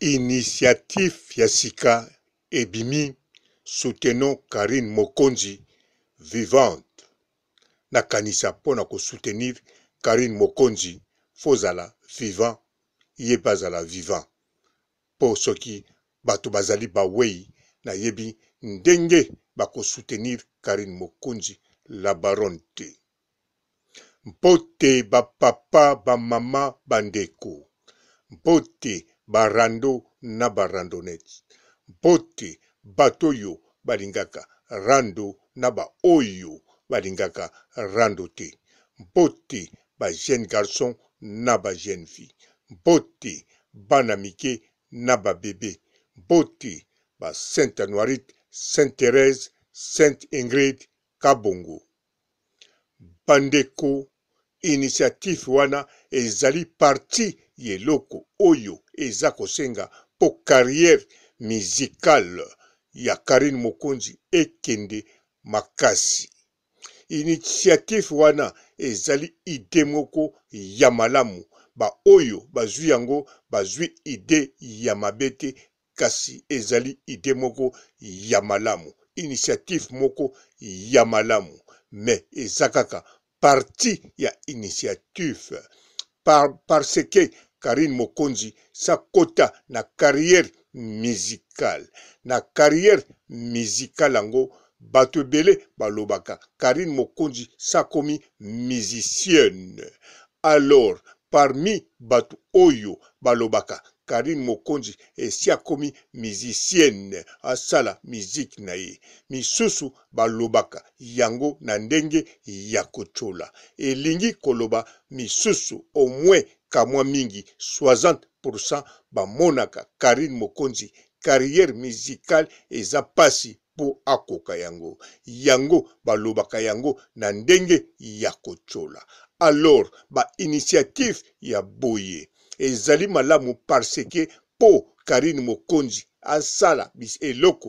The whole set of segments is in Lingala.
inisiatife ya sika ebimi soutenons karine mokonzi vivante nakanisa mpo na kosoutenir karine mokonzi fozala vivant ye mpe azala vivant mpo soki bato bazali bawei nayebi ndenge bakosoutenir karine mokonzi la baronne te mpo te bapapa bamama bandeko mpo te barando na barandonete mpote bato oyo balingaka rando na baoyo balingaka rando te mpo te bajeune garçon na bajeune fille mpo te bana mike na babebe mpo te basainte anoirite sainte thérèse sainte ingrid kabongo bandeko inisiative wana ezali parti eloko oyo eza kosenga mpo carriere musicale ya karine mokonzi ekende makasi initiative wana ezali ide moko ya malamu baoyo bazwi yango bazwi ide ya mabe te kasi ezali ide moko ya malamu initiative moko ya malamu me eza kaka parti ya initiative par, parce que karine mokonzi sakota na carrière musicale na carrière musicale yango bato ebele balobaka karine mokonzi sakomi musicienne alors parmi bato oyo balobaka karine mokonzi esi akomi musicienne asala miziki na ye misusu balobaka yango na ndenge ya kotyola elingi koloba misusu omwes ka mwa mingi 60 bamonaka karine mokonzi karriere musicale eza pasi mpo akoka yango yango balobaka yango na ndenge ya kotyola alors bainitiative ya boye ezali malamu parce ke mpo karine mokonzi asala eloko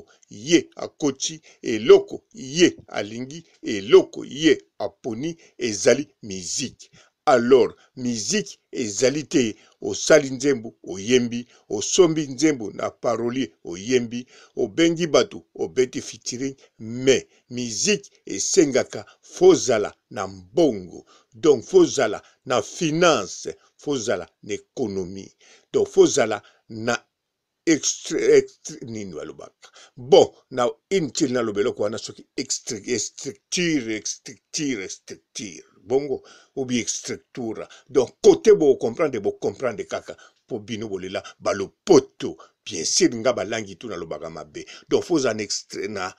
ye akoti eloko ye alingi eloko ye aponi ezali miziki alors miziki ezali te osali nzembo oyembi osombi nzembo na parolier oyembi obengi bato obeti fitiring me miziki esengaka fozala na mbongo donc fozala na finance fozala na ekonomi donc fozala na nini balobaka bon na inutile naloba eloko wana soki structure structure structure bongo obi structure donc côté bokocomprendre bokocomprendre kaka mpo bino bolela balopoto bien sûr nga balangi tu nalobaka mabe donc foza na, na,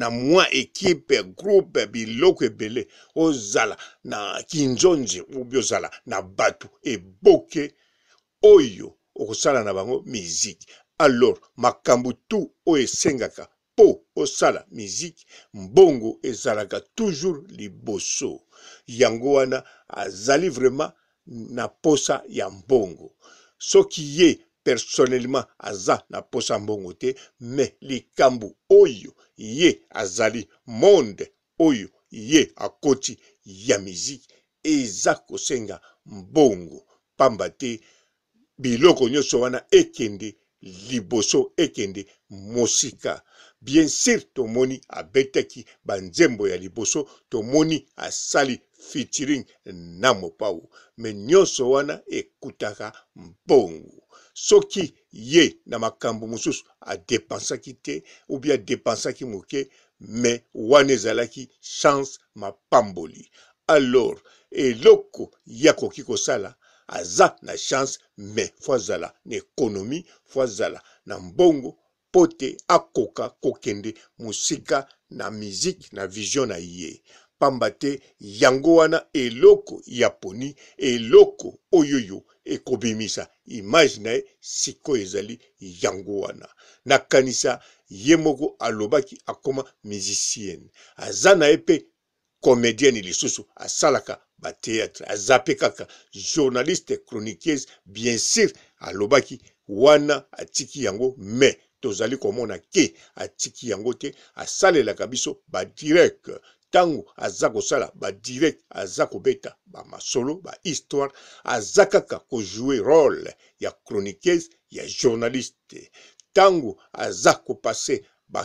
na mwa ekipe groupe biloko ebele ozala na kinzonzi obi ozala na bato eboke oyo okosala na bango miziki alors makambo tu oyo esengaka mpo osala miziki mbongo ezalaka toujours liboso yango wana azali vraiment na posa ya mbongo soki ye personnellement aza na posa mbongo te me likambo oyo ye azali monde oyo ye akoti ya miziki eza kosenga mbongo pamba te biloko nyonso wana ekende liboso ekende mosika bien sur tomoni abetaki banzembo ya liboso tomoni asali featuring na mopau me nyonso wana ekutaka mbongo soki ye na makambo mosusu adepensaki te ubi adepensaki moke me wana ezalaki chance mapamboli alors eloko ya koki kosala aza na chance me fo azala na ekonomi fo azala na mbongo mpo te akoka kokende mosika na miziki na vision na ye pamba te yango wana eloko ya poni eloko oyoyo ekobimisa image na ye sikoyo ezali yango wana nakanisa ye moko alobaki akoma musicienne aza na ye mpe comédienne lisusu asalaka batheatre aza mpe kaka journaliste chroniqueuse bien sûr alobaki wana atiki yango mais tozali komona ke atiki yango te asalelaka biso badirek ntango aza kosala badirek aza kobeta bamasolo bahistware aza kaka kojoue role ya chroniqueuse ya journaliste ntango aza kopase ba,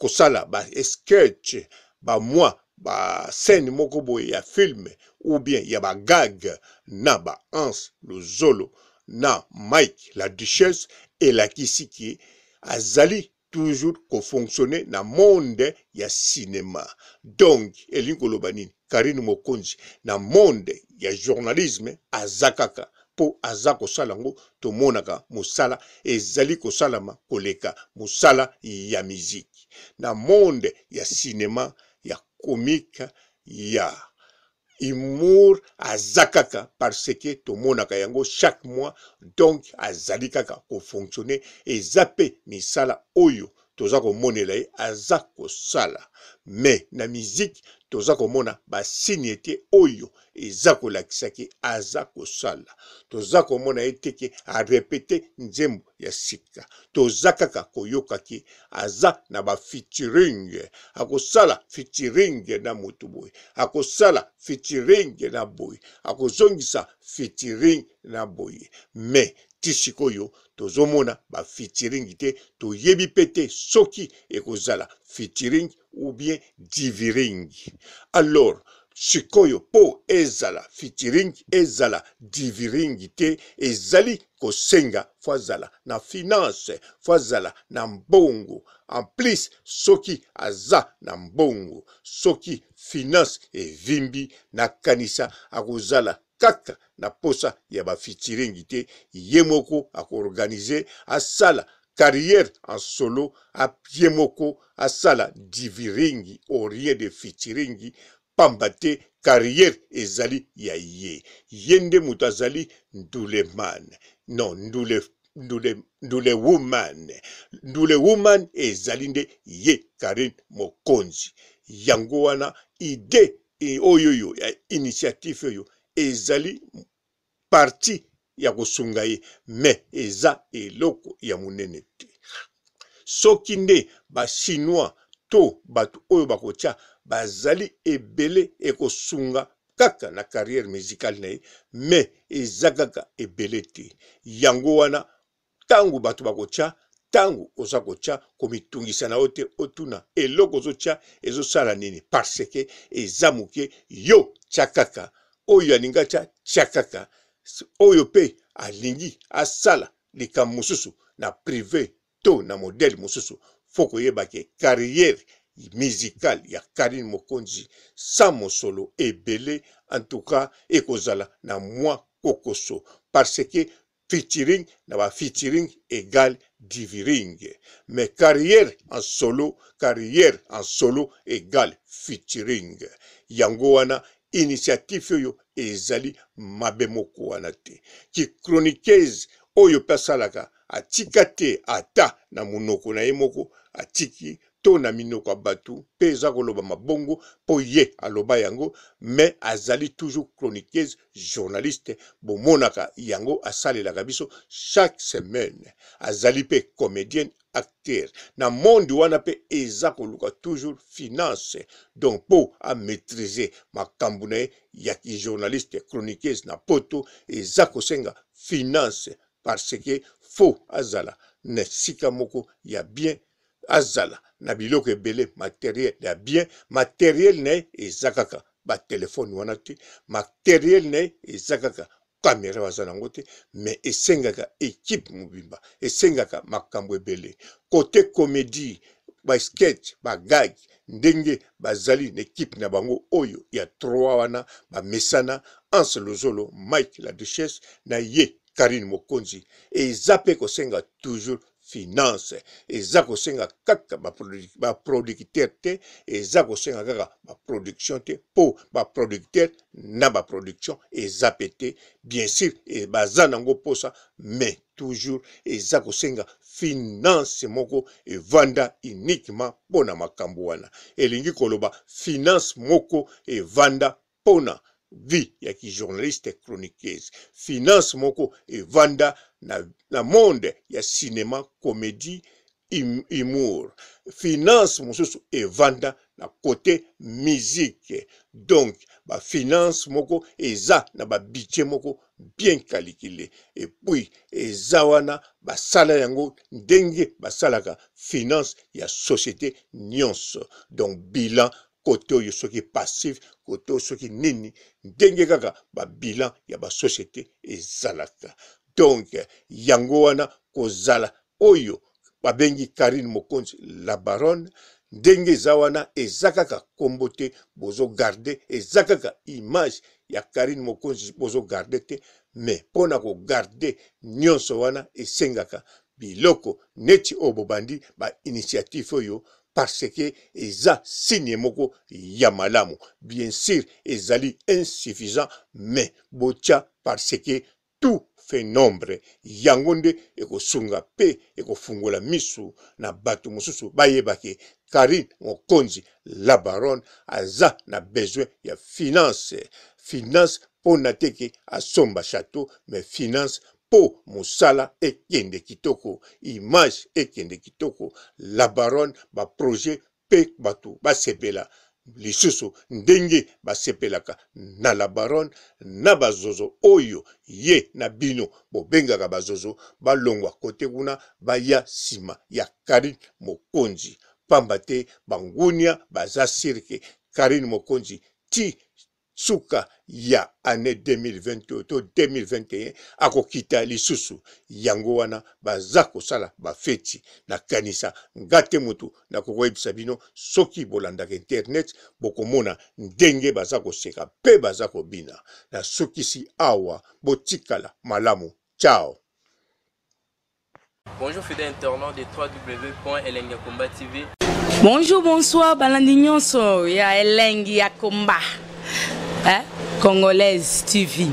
kosala basketch bamwa bascene moko boye ya filme ou bien ya bagage na baanse lozolo na mike la duchesse elakisi ke azali toujours kofonctionne na monde ya sinema donc elingi koloba nini karine mokonzi na monde ya journalisme aza kaka mpo aza kosala yango tomonaka mosala ezali kosalama koleka mosala ya miziki na monde ya sinema ya komika ya humour aza kaka parce ke tomonaka yango chaque mois donc azali kaka kofonctionne eza mpe misala oyo toza komonela ye aza kosala me na miziki toza komona basini ete oyo eza kolakisaki aza kosala toza komona ye teke arepete nzembo ya sika toza kaka koyokaki aza na bafitiringe akosala fitiringe na motu boye akosala fitiringe na boye akozongisa fitiringe na boye me ti sikoyo tozomona bafitiringi te toyebi mpe te soki ekozala fitiring ou bien diviring alors sikoyo mpo ezala fitiring ezala diviring te ezali kosenga fo azala na finance fo azala na mbongo en plus soki aza na mbongo soki finance evimbi nakanisa akozala kaka na posa ya bafitiringi te ye moko akoorganize asala carrière en solo apie moko asala diviringi au rien de fitiringi pamba te carrière ezali ya ye ye nde moto azali nduleman non ndule ndule ndule woman ndule woman ezali nde ye karine mokonzi yango wana ide e eh, oyo oyo ya initiative oyo ezali parti ya kosunga ye me eza eloko ya monene te soki nde bachinois to bato oyo bakotia bazali ebele ekosunga kaka na carrière musicale na ye me eza kaka ebele te yango wana ntango bato bakotia ntango oza kotia komitungisa na yo te otuna eloko ozotia ezosala nini parce ke eza moke yo tia kaka oyo alingi atya tya kaka oyo mpe alingi asala likambo mosusu na prive to na modele mosusu fo koyeba ke karriere musicale ya karine mokonzi sa mosolo ebele antuka ekozala na mwa kokoso parce que featuring na bafeaturing égale diviring mais carrière en solo carrière en solo égale featuring yango wana initiative oyo ezali mabe moko wana te kicronikese oyo mpe asalaka atika te ata na monoko na ye moko atiki to na minoko ya bato mpe eza koloba mabongo mpo ye aloba yango me azali toujours chroniqueuse journaliste bomonaka yango asalelaka biso chaque semaine azali mpe comédienne acteur na monde wana mpe eza koluka toujours finance donc mpo amaîtrise makambo na ye ya kijournaliste chroniqueuse na poto eza kosenga finance parce que fo azala na esika moko ya bien azala na biloko ebele materiele ya bien materiele na ye eza kaka batelefone wana te materiele na ye eza kaka kamera baza nango te me esengaka ekipe mobimba esengaka makambo ebele kote komedi basketch bagag ndenge bazali na ekipe na bango oyo ya trois wana bamesana anse lozolo mike la duchesse na ye karine mokonzi eza mpe kosenga toujours finance eza kosenga kaka baproducteur te eza kosenga kaka baproduction te mpo baproducteur na baproduction eza pe te bien sûr e baza nango mposa mais toujours eza kosenga finance moko evanda uniquement mpona makambo wana elingi koloba finance moko evanda mpona vi ya kijournaliste chroniqueuse finance moko evanda na, na monde ya sinema komedi im, humour finance mosusu evanda na kote musique donc bafinance moko eza na babudget moko bien calcule epuis eza wana basala yango ndenge basalaka finance ya société nyonso donc bilan kote oyo soki passive kote oyo soki nini ndenge kaka babilan ya basosiete ezalaka donk yango wana kozala oyo babengi karine mokonzi la baronne ndenge eza wana eza kaka nkombo te bozogarde eza kaka image ya karine mokonzi bozogarde te me mpo na kogarde nyonso wana esengaka biloko neti oyo bobandi bainitiative oyo parce ke eza signe moko ya malamu bien sur ezali insuffisant mais botya parce ke tout fait nombre yango nde ekosunga mpe ekofungola misu na bato mosusu bayebake karine mokonzi la baronne aza na besoin ya finance finance mpona teke asomba chateau mais finance mpo mosala ekende kitoko image ekende kitoko la baronne baprojet mpe bato basepela lisusu ndenge basepelaka na la baronne na bazozo oyo ye na bino bobengaka bazozo balongwa kote kuna baya nsima ya karine mokonzi pamba te bangunia baza sirke karine mokonzi ti suka ya ane 2020 to 2021 akokita lisusu yango wana baza kosala bafeti na kanisa nga te motu nakokoyebisa bino soki bolandaka internet bokomona ndenge baza koseka mpe baza kobina nasukisi awa botikala malamu ciao Bonjour fidèle internaute de www.elengiakomba TV. Bonjour, bonsoir, balandi nyonso ya Elengiakomba. hein, Congolaise TV.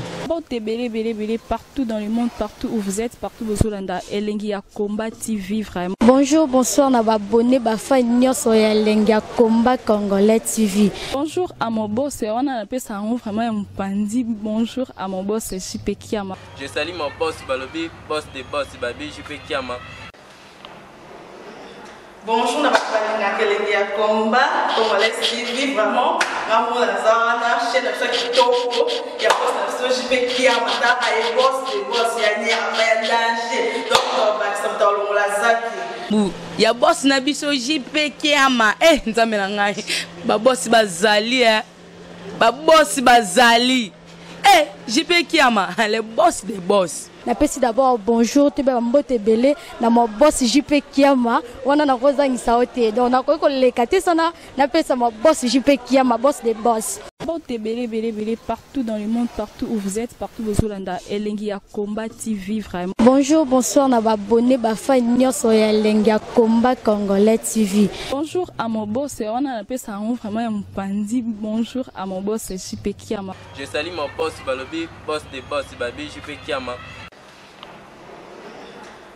Partout dans le monde, partout où vous êtes, partout où vous êtes, Elengi à Combat TV, vraiment. Bonjour, bonsoir, na abonné, bafa nyoso ya Elengi à Combat Congolais TV. Bonjour à mon boss, on a appelé ça vraiment un pandi. Bonjour à mon boss, Jipe Kiama. Je salue mon boss, Balobi, boss de boss, Babi, Jipe Kiama. bonjour na bato balinga kelenge ya komba congolais tv vraiment ngamona naza wana chaine na biso ya kitoko ya bos na biso jipe kia mataka ye bos de bos ya nyama ya danger donc bakisa moto alongola zaki ya bosi na biso jipe kiama e eh, nzambe na ngai babosi bazali e eh. babosi bazali e eh, jipe kiama le bosi de bosi napesi d'abord bonjour toyebaka mbote ebele na mabosi jp kiama wana nakozangisa yo te donc nakoki koleka te sana napesa mabosi jp kiama boss de boss bote ebele ebele ebele partout dans le monde partout où vous êtes partout bozolanda elengi ya combat tv vraiment bonjour bonsoir na babone bafani nyonso ya elengi ya combat congolais tv bonjour à mon boss wana napesa yango vraiment ya mopanzi bonjour à mon boss jp kiama je sali mon boss balobi boss de boss babi jp kiama